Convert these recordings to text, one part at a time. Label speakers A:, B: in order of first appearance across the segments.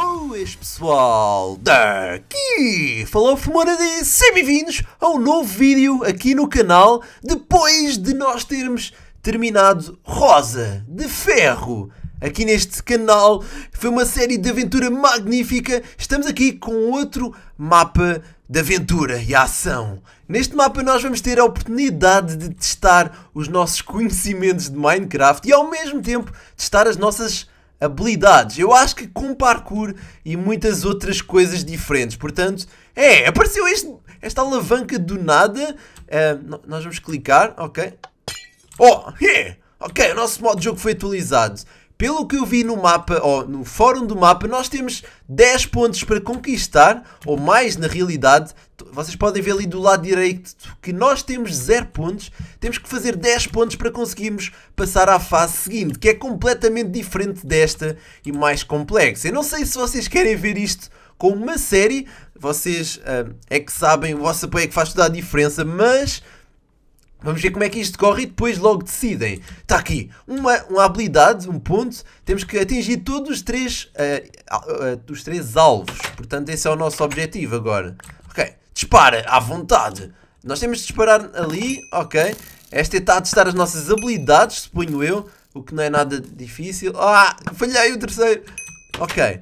A: Pois pessoal, daqui falou Fumorade, sejam bem-vindos a um novo vídeo aqui no canal depois de nós termos terminado Rosa de Ferro aqui neste canal. Foi uma série de aventura magnífica. Estamos aqui com outro mapa de aventura e ação. Neste mapa nós vamos ter a oportunidade de testar os nossos conhecimentos de Minecraft e ao mesmo tempo testar as nossas habilidades. Eu acho que com parkour e muitas outras coisas diferentes. Portanto, é, apareceu este, esta alavanca do nada. Uh, nós vamos clicar, ok. Oh, yeah! Ok, o nosso modo de jogo foi atualizado pelo que eu vi no mapa, ou no fórum do mapa, nós temos 10 pontos para conquistar, ou mais na realidade. Vocês podem ver ali do lado direito que nós temos 0 pontos. Temos que fazer 10 pontos para conseguirmos passar à fase seguinte, que é completamente diferente desta e mais complexa. Eu não sei se vocês querem ver isto com uma série. Vocês uh, é que sabem, o vosso apoio é que faz toda a diferença, mas Vamos ver como é que isto corre e depois logo decidem. Está aqui uma, uma habilidade, um ponto. Temos que atingir todos os três, uh, uh, uh, os três alvos. Portanto, esse é o nosso objetivo agora. Ok, dispara à vontade. Nós temos de disparar ali, ok. Esta está é, a testar as nossas habilidades, suponho eu. O que não é nada difícil. Ah, falhei o terceiro. Ok,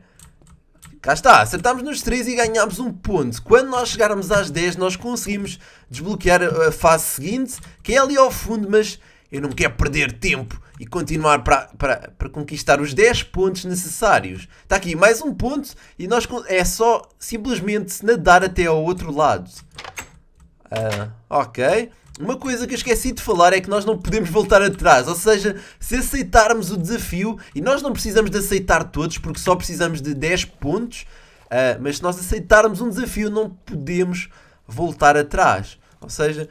A: Cá está, acertámos nos 3 e ganhámos um ponto. Quando nós chegarmos às 10, nós conseguimos desbloquear a fase seguinte, que é ali ao fundo, mas eu não quero perder tempo e continuar para, para, para conquistar os 10 pontos necessários. Está aqui mais um ponto e nós é só simplesmente nadar até ao outro lado. Uh, ok. Uma coisa que eu esqueci de falar é que nós não podemos voltar atrás, ou seja, se aceitarmos o desafio, e nós não precisamos de aceitar todos porque só precisamos de 10 pontos, uh, mas se nós aceitarmos um desafio, não podemos voltar atrás. Ou seja,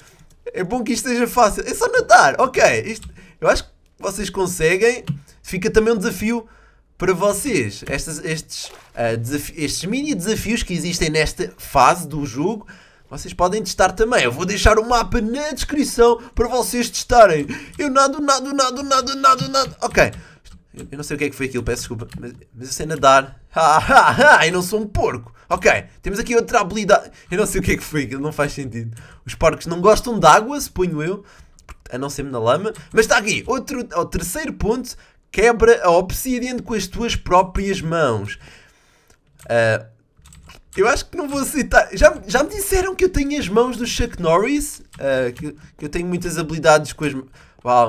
A: é bom que isto seja fácil, é só nadar, ok. Isto, eu acho que vocês conseguem, fica também um desafio para vocês. Estes, ah, estes, uh, estes mini desafios que existem nesta fase do jogo vocês podem testar também. Eu vou deixar o mapa na descrição para vocês testarem. Eu nado, nado, nado, nado, nado, nado. Ok. Eu não sei o que é que foi aquilo, peço desculpa. Mas, mas eu sei nadar. Ah, ah, ah, eu não sou um porco. Ok, temos aqui outra habilidade. Eu não sei o que é que foi aquilo, não faz sentido. Os porcos não gostam de água, suponho eu. A não ser na lama. Mas está aqui, outro, o terceiro ponto. Quebra a obsidiana com as tuas próprias mãos. Uh, eu acho que não vou citar. Já, já me disseram que eu tenho as mãos do Chuck Norris, uh, que, que, eu tenho muitas habilidades com as mãos.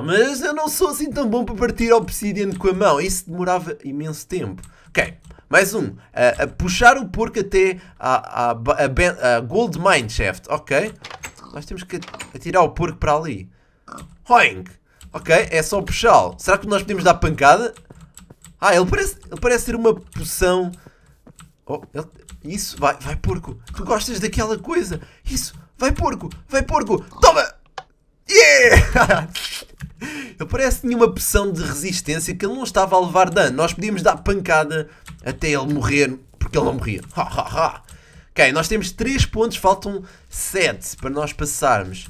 A: mas eu não sou assim tão bom para partir obsidian com a mão. Isso demorava imenso tempo. Ok, mais um. Uh, a puxar o porco até a, a, a, a Gold Mine Shaft. Ok. Nós temos que atirar o porco para ali. Hoing. Ok, é só puxá-lo. Será que nós podemos dar pancada? Ah, ele parece, ele parece ter uma poção. Oh, ele, isso, vai, vai porco. Tu gostas daquela coisa. Isso, vai porco, vai porco. Toma! Yeah! ele parece que tinha uma pressão de resistência que ele não estava a levar dano. Nós podíamos dar pancada até ele morrer, porque ele não morria. Ha, ha, ha. Ok, nós temos 3 pontos, faltam 7 para nós passarmos.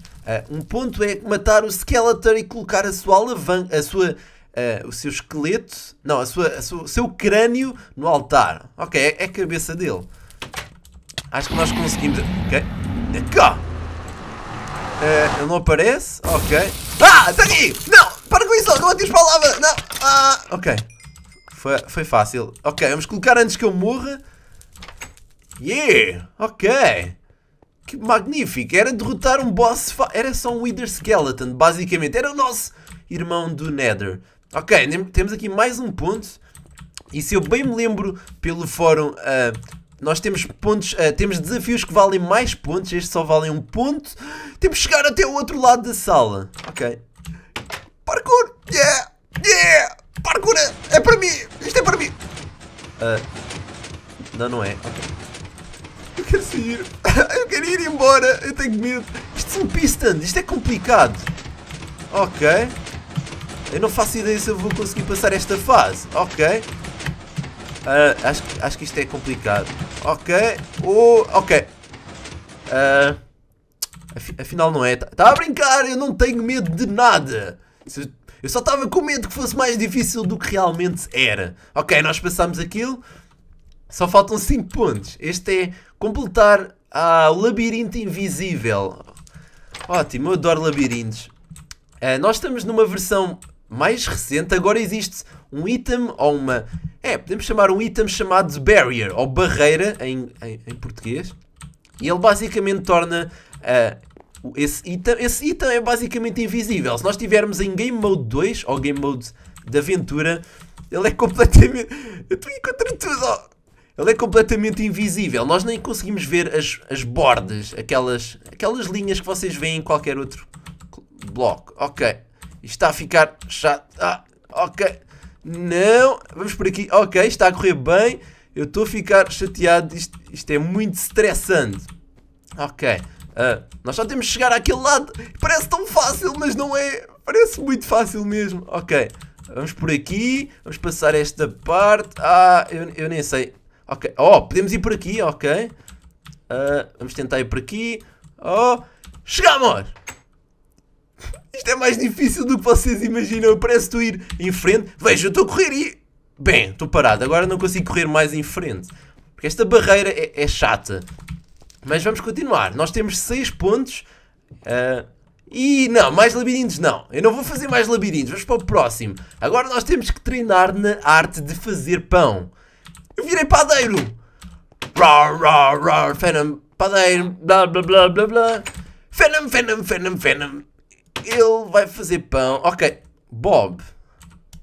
A: Uh, um ponto é matar o Skeletor e colocar a sua alavanca, a sua, uh, o seu esqueleto, não, a sua, a sua, o seu crânio no altar. Ok, é, é a cabeça dele. Acho que nós conseguimos... Ok. Cá! Uh, eh, ele não aparece. Ok. Ah! Está aqui! Não! Para com isso! Não atires para a lava! Não! Ah! Ok. Foi, foi fácil. Ok, vamos colocar antes que eu morra. Yeah! Ok. Que magnífico! Era derrotar um boss... Era só um Wither Skeleton, basicamente. Era o nosso irmão do Nether. Ok, temos aqui mais um ponto. E se eu bem me lembro pelo fórum uh, nós temos pontos, uh, temos desafios que valem mais pontos, este só vale um ponto. Temos que chegar até o outro lado da sala. Ok. Parkour! Yeah! Yeah! Parkour é, é para mim! Isto é para mim! Uh, não, não é. Ok. Eu quero sair. eu quero ir embora. Eu tenho medo. Isto são pistons. Isto é complicado. Ok. Eu não faço ideia se eu vou conseguir passar esta fase. Ok. Uh, acho, acho que isto é complicado. Ok. Oh, ok. Uh, ah, af afinal não é. Está tá a brincar, eu não tenho medo de nada. Eu só estava com medo que fosse mais difícil do que realmente era. Ok, nós passámos aquilo. Só faltam 5 pontos. Este é completar a o labirinto invisível. Ótimo, eu adoro labirintos. Uh, nós estamos numa versão mais recente. Agora existe um item ou uma. É, podemos chamar um item chamado barrier ou barreira em, em, em português. E ele basicamente torna uh, esse, item, esse item é basicamente invisível. Se nós estivermos em Game Mode 2 ou Game Mode de aventura, ele é completamente. Eu estou encontrando tudo! Ele é completamente invisível. Nós nem conseguimos ver as, as bordas, aquelas, aquelas linhas que vocês veem em qualquer outro bloco. Ok. Isto está a ficar chato. Ah, ok. Não, vamos por aqui. Ok, está a correr bem. Eu estou a ficar chateado. Isto, isto é muito estressante. Ok. Uh, nós só temos que chegar àquele lado. Parece tão fácil, mas não é. Parece muito fácil mesmo. Ok. Vamos por aqui. Vamos passar esta parte. Ah, eu, eu nem sei. Ok. Oh, podemos ir por aqui. Ok. Uh, vamos tentar ir por aqui. Oh. Chegamos! Isto é mais difícil do que vocês imaginam. Eu parece tu ir em frente. Veja, eu estou a correr e. Bem, estou parado. Agora não consigo correr mais em frente. Porque esta barreira é, é chata. Mas vamos continuar. Nós temos 6 pontos. Uh, e não, mais labirintos não. Eu não vou fazer mais labirintos. Vamos para o próximo. Agora nós temos que treinar na arte de fazer pão. Eu virei padeiro. Rar, rar, rar. Phenom, padeiro. Blá, blá, blá, blá, blá. Phenom, phenom, phenom, phenom ele vai fazer pão. Ok, Bob.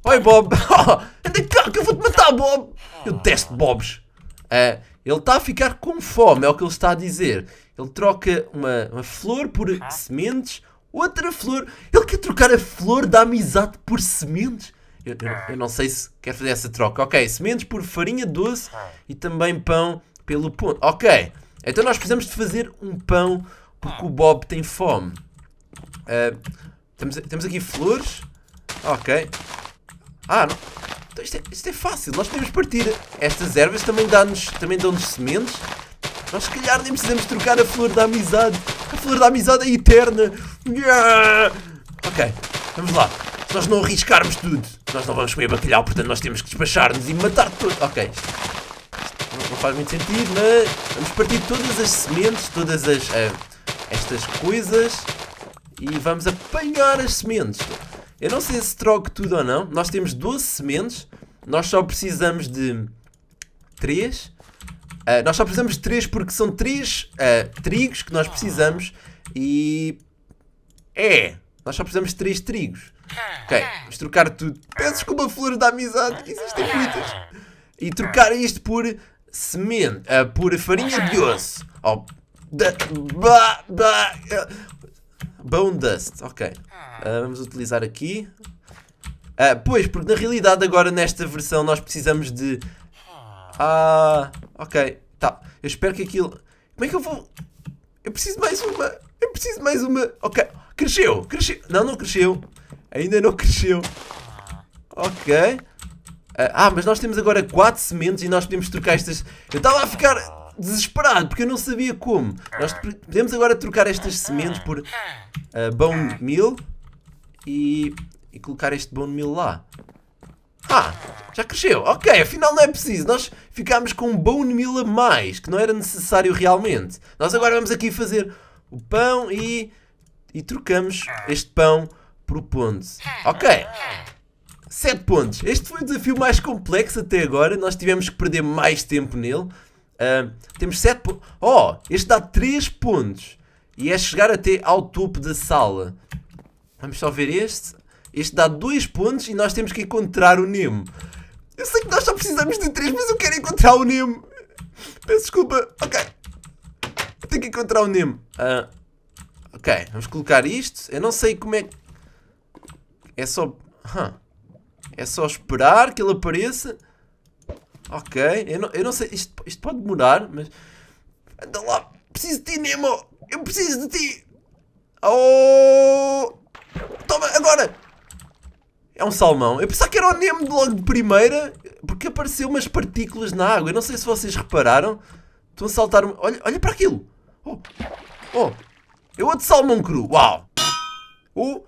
A: Oi, Bob. anda oh, cá que eu vou-te matar, Bob. Eu detesto Bobs. Uh, ele está a ficar com fome, é o que ele está a dizer. Ele troca uma, uma flor por sementes, outra flor. Ele quer trocar a flor da amizade por sementes. Eu, eu, eu, não sei se quer fazer essa troca. Ok, sementes por farinha doce e também pão pelo ponto. Ok, então nós precisamos de fazer um pão porque o Bob tem fome. Uh, temos, temos aqui flores. Ok. Ah, não. Então isto, é, isto é fácil. Nós podemos partir. Estas ervas também dão-nos também dão sementes. Nós se calhar nem precisamos trocar a flor da amizade. A flor da amizade é eterna. Yeah! Ok, vamos lá. Se nós não arriscarmos tudo, nós não vamos comer bacalhau, portanto nós temos que despachar-nos e matar tudo. Ok, não, não, faz muito sentido, mas vamos partir todas as sementes, todas as, uh, estas coisas e vamos apanhar as sementes. Eu não sei se troco tudo ou não. Nós temos 12 sementes. Nós só precisamos de 3. Uh, ah, nós só precisamos de 3 porque são 3 uh, ah, trigos que nós precisamos. E. É! Nós só precisamos de 3 trigos. Ok, vamos trocar tudo. Peças com uma flor da amizade, existem muitas. E trocar isto por semente, uh, por farinha de osso. Oh, da, bah, bah, Bone Dust, ok. Uh, vamos utilizar aqui. Uh, pois, porque na realidade agora nesta versão nós precisamos de... Ah, ok. Tá, eu espero que aquilo... Como é que eu vou... Eu preciso mais uma. Eu preciso mais uma. Ok. Cresceu, cresceu. Não, não cresceu. Ainda não cresceu. Ok. Ah, ah mas nós temos agora 4 sementes e nós podemos trocar estas. Eu estava a ficar desesperado, porque eu não sabia como. Nós podemos agora trocar estas sementes por uh, bone meal e, e colocar este bone meal lá. Ah, já cresceu. Ok, afinal não é preciso. Nós ficámos com um bone meal a mais, que não era necessário realmente. Nós agora vamos aqui fazer o pão e, e trocamos este pão por ponto. Ok. 7 pontos. Este foi o desafio mais complexo até agora. Nós tivemos que perder mais tempo nele temos 7 pontos. Oh, este dá 3 pontos. E é chegar até ao topo da sala. Vamos só ver este. Este dá 2 pontos e nós temos que encontrar o Nemo. Eu sei que nós só precisamos de 3, mas eu quero encontrar o Nemo. Peço desculpa. Ok. Eu tenho que encontrar o Nemo. Uh, ok, vamos colocar isto. Eu não sei como é que... É só... Huh. É só esperar que ele apareça. Ok, eu não, eu não sei, isto, isto pode demorar, mas. Anda lá, preciso de ti, Nemo! Eu preciso de ti! Oh! Toma, agora! É um salmão. Eu pensava que era o Nemo logo de primeira, porque apareceu umas partículas na água. Eu não sei se vocês repararam. Estão a saltar. Olha, olha para aquilo! Oh! Oh! É outro salmão cru! Uau! Oh!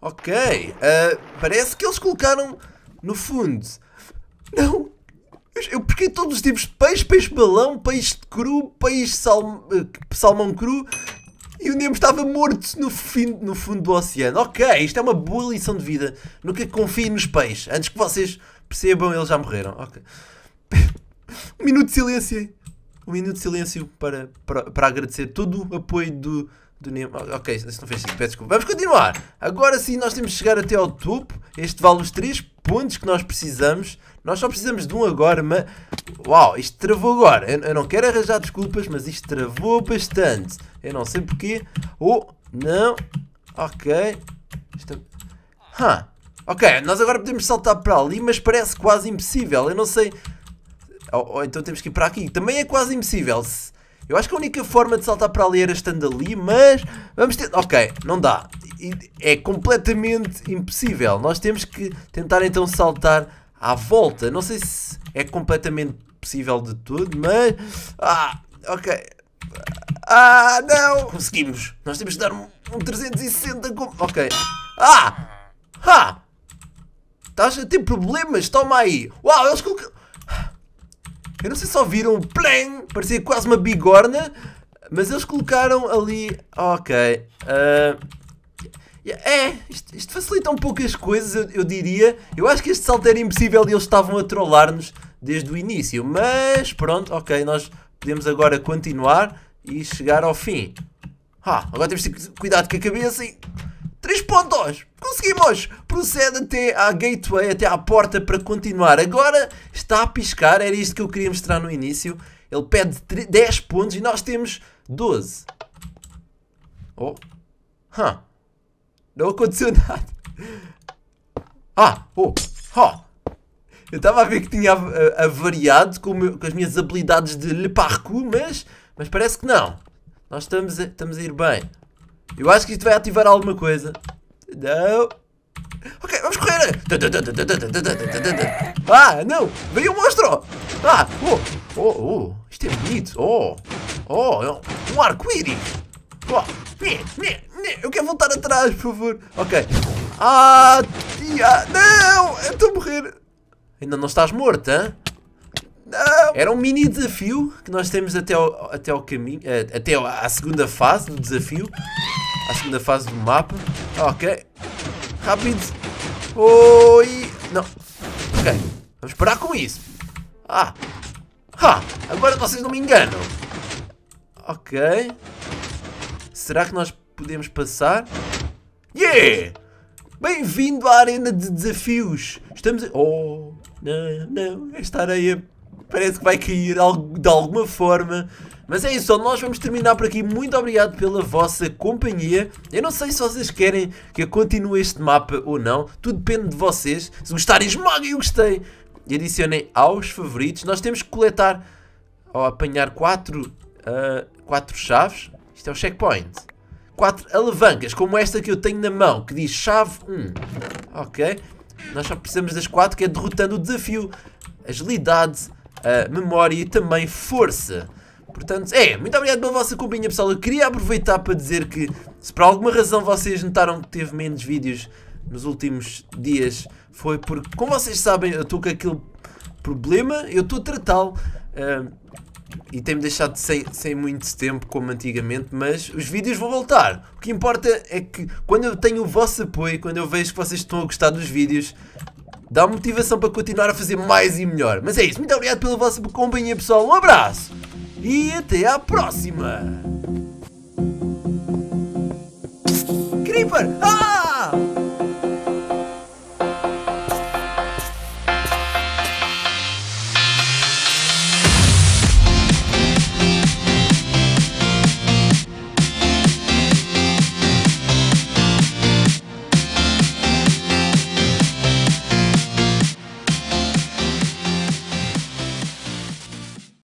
A: Ok, uh, parece que eles colocaram no fundo. Não, eu pesquei todos os tipos de peixe, peixe balão, peixe cru, peixe sal, eh, salmão cru e o Nemo estava morto no, fim, no fundo do oceano. Ok, isto é uma boa lição de vida. Nunca é confie nos peixes. Antes que vocês percebam, eles já morreram. Ok. um minuto de silêncio. Um minuto de silêncio para, para, para agradecer todo o apoio do, do Nemo. Ok, isso não fez sentido. Peço desculpa. Vamos continuar. Agora sim, nós temos de chegar até ao topo. Este vale os 3 pontos que nós precisamos. Nós só precisamos de um agora, mas... Uau, isto travou agora. Eu, eu não quero arranjar desculpas, mas isto travou bastante. Eu não sei porquê. Oh, não. Ok. Isto... É- huh. Ok, nós agora podemos saltar para ali, mas parece quase impossível. Eu não sei... Ou, oh, ou oh, então temos que ir para aqui. Também é quase impossível. Eu acho que a única forma de saltar para ali era estando ali, mas... Vamos ter... Ok, não dá é completamente impossível. Nós temos que tentar então saltar à volta. Não sei se é completamente possível de tudo, mas. Ah, ok. Ah, não! Conseguimos! Nós temos que dar um, um 360 com. Ok. Ah! Ah! Estás a ter problemas, toma aí! Uau, eles colocaram. Eu não sei se ouviram o parecia quase uma bigorna, mas eles colocaram ali. Ok. Uh... É, isto, isto, facilita um pouco as coisas, eu, eu, diria. Eu acho que este salto era impossível e eles estavam a trollar-nos desde o início. Mas pronto, ok, nós podemos agora continuar e chegar ao fim. Ah, agora temos que ter cuidado com a cabeça e... Três pontos! Conseguimos! Procede até à gateway, até à porta para continuar. Agora está a piscar, era isto que eu queria mostrar no início. Ele pede 10 pontos e nós temos 12. Oh. Huh. Não aconteceu nada. Ah, oh, oh. Eu estava a ver que tinha eh, avariado com, meu, com as minhas habilidades de le parkour, mas, mas parece que não. Nós estamos a, estamos a ir bem. Eu acho que isto vai ativar alguma coisa. Não. Ok, vamos correr! Ah, não! Veio um monstro! Ah! Oh! Oh, oh! Isto é bonito! Oh! Oh! É um arco-íris! Oh! Eu quero voltar atrás, por favor. Ok. Ah, tia, não! Eu estou a morrer. Ainda não estás morta, hein? Não. Era um mini desafio que nós temos até ao, até ao caminho, eh, até à segunda fase do desafio. À segunda fase do mapa. Ok. Rápido. Oi. Não. Ok. Vamos parar com isso. Ah. Ah. Agora vocês não me enganam. Ok. Será que nós podemos passar. Yeah! Bem-vindo à arena de desafios. Estamos Oh, não, não, esta areia parece que vai cair de alguma forma. Mas é isso, nós vamos terminar por aqui. Muito obrigado pela vossa companhia. Eu não sei se vocês querem que eu continue este mapa ou não. Tudo depende de vocês. Se gostarem, esmaguem o gostei. E adicionem aos favoritos. Nós temos que coletar ou apanhar 4 quatro, uh, quatro chaves. Isto é o checkpoint quatro alavancas, como esta que eu tenho na mão, que diz chave 1. Ok? Nós só precisamos das quatro, que é derrotando o desafio, agilidade, memória e também força. Portanto, é, muito obrigado pela vossa companhia, pessoal. Eu queria aproveitar para dizer que, se por alguma razão vocês notaram que teve menos vídeos nos últimos dias, foi porque, como vocês sabem, eu estou com aquele problema, eu estou a tratá-lo. Uh, e tem-me deixado sem, sem muito tempo como antigamente, mas os vídeos vão voltar. O que importa é que quando eu tenho o vosso apoio, quando eu vejo que vocês estão a gostar dos vídeos, dá motivação para continuar a fazer mais e melhor. Mas é isso, muito obrigado pela vossa companhia pessoal, um abraço e até à próxima! Creeper! Ah!